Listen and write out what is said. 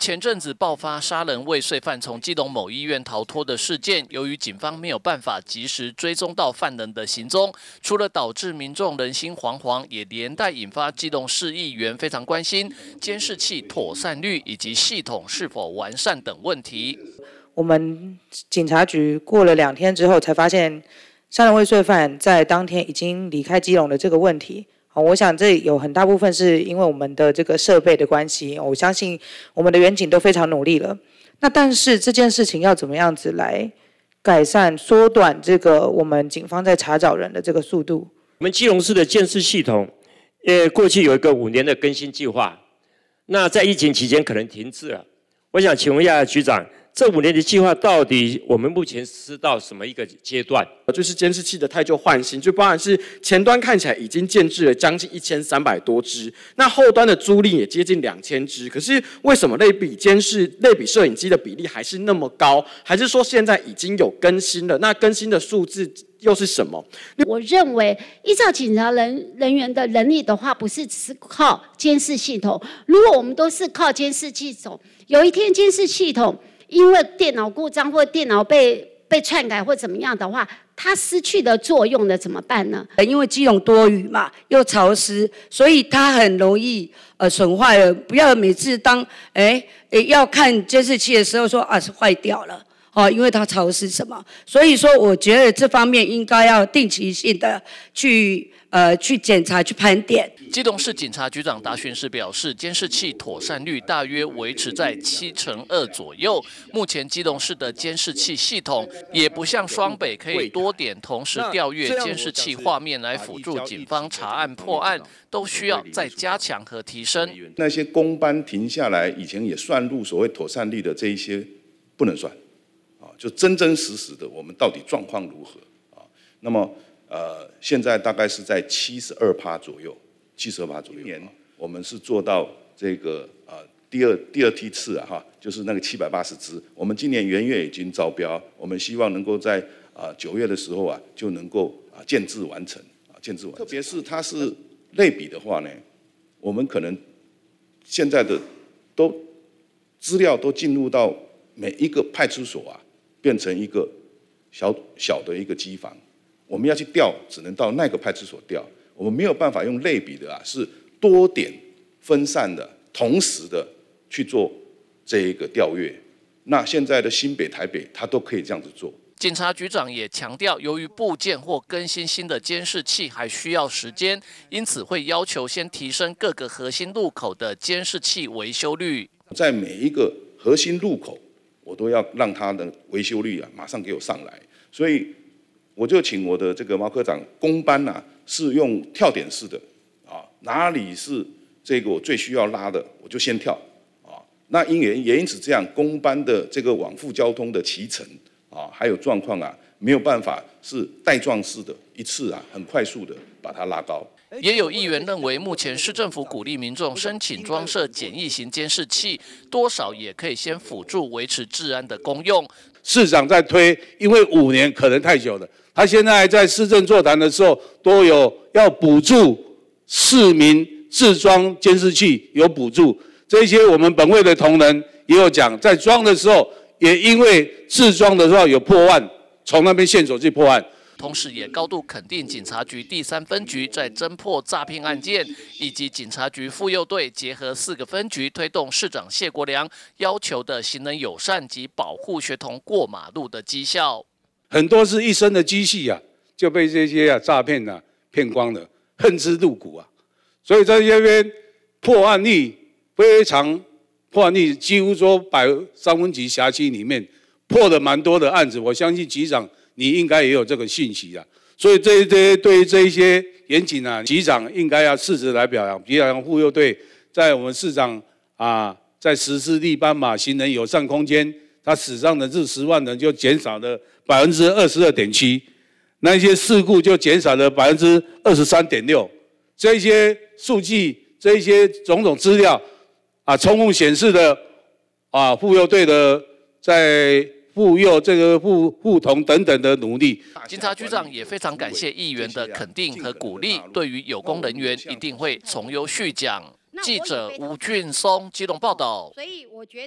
前阵子爆发杀人未遂犯从基隆某医院逃脱的事件，由于警方没有办法及时追踪到犯人的行踪，除了导致民众人心惶惶，也连带引发基隆市议员非常关心监视器妥善率以及系统是否完善等问题。我们警察局过了两天之后，才发现杀人未遂犯在当天已经离开基隆的这个问题。好，我想这有很大部分是因为我们的这个设备的关系。我相信我们的远景都非常努力了。那但是这件事情要怎么样子来改善、缩短这个我们警方在查找人的这个速度？我们基隆市的监视系统，呃，过去有一个五年的更新计划，那在疫情期间可能停滞了。我想请问一下局长。这五年的计划到底我们目前是到什么一个阶段？就是监视器的太旧换新，就包含是前端看起来已经建制了将近一千三百多只，那后端的租赁也接近两千只。可是为什么类比监视、类比摄影机的比例还是那么高？还是说现在已经有更新了？那更新的数字又是什么？我认为依照警察人人员的能力的话，不是只靠监视系统。如果我们都是靠监视系统，有一天监视系统。因为电脑故障或电脑被被篡改或怎么样的话，它失去的作用了怎么办呢？因为基隆多雨嘛，又潮湿，所以它很容易呃损坏了。不要每次当哎要看监视器的时候说啊是坏掉了。哦，因为它查的是什么，所以说我觉得这方面应该要定期性的去呃去检查、去盘点。基隆市警察局长达询时表示，监视器妥善率大约维持在七成二左右。目前基隆市的监视器系统也不像双北可以多点同时调阅监视器画面来辅助警方查案破案，都需要再加强和提升。那些公班停下来以前也算入所谓妥善率的这一些，不能算。就真真实实的，我们到底状况如何啊？那么呃，现在大概是在七十二趴左右，七十二趴左右。年我们是做到这个啊，第二第二批次啊哈，就是那个七百八十只。我们今年元月已经招标，我们希望能够在啊九月的时候啊，就能够啊建制完成啊建制完成。特别是它是类比的话呢，我们可能现在的都资料都进入到每一个派出所啊。变成一个小小的一个机房，我们要去调，只能到那个派出所调，我们没有办法用类比的啊，是多点分散的，同时的去做这一个调阅。那现在的新北、台北，它都可以这样子做。警察局长也强调，由于部件或更新新的监视器还需要时间，因此会要求先提升各个核心路口的监视器维修率。在每一个核心路口。我都要让他的维修率啊，马上给我上来，所以我就请我的这个毛科长公班呐，是用跳点式的啊，哪里是这个我最需要拉的，我就先跳啊。那因也也因此这样，公班的这个往复交通的骑乘啊，还有状况啊，没有办法是带状式的，一次啊很快速的把它拉高。也有议员认为，目前市政府鼓励民众申请装设简易型监视器，多少也可以先辅助维持治安的功用。市长在推，因为五年可能太久了。他现在在市政座谈的时候，都有要补助市民自装监视器，有补助。这些我们本位的同仁也有讲，在装的时候，也因为自装的时候有破案，从那边线索去破案。同时，也高度肯定警察局第三分局在侦破诈骗案件，以及警察局妇幼队结合四个分局，推动市长谢国良要求的行人友善及保护学童过马路的绩效。很多是一生的积蓄啊，就被这些啊诈骗啊骗光了，恨之入骨啊。所以在这边破案率非常破案率，几乎说百三分级辖区里面破的蛮多的案子。我相信局长。你应该也有这个信息啊，所以这这对于这一些严谨啊，局长应该要适时来表扬。表扬护佑队在我们市长啊，在实施立斑马行人友善空间，它死伤的这十万人就减少了百分之二十二点七，那些事故就减少了百分之二十三点六。这些数据，这些种种资料啊，充分显示的啊，护佑队的在。妇幼这个妇复童等等的努力，警察局长也非常感谢议员的肯定和鼓励，对于有功人员一定会从优续奖。记者吴俊松，集动报道。所以，我觉。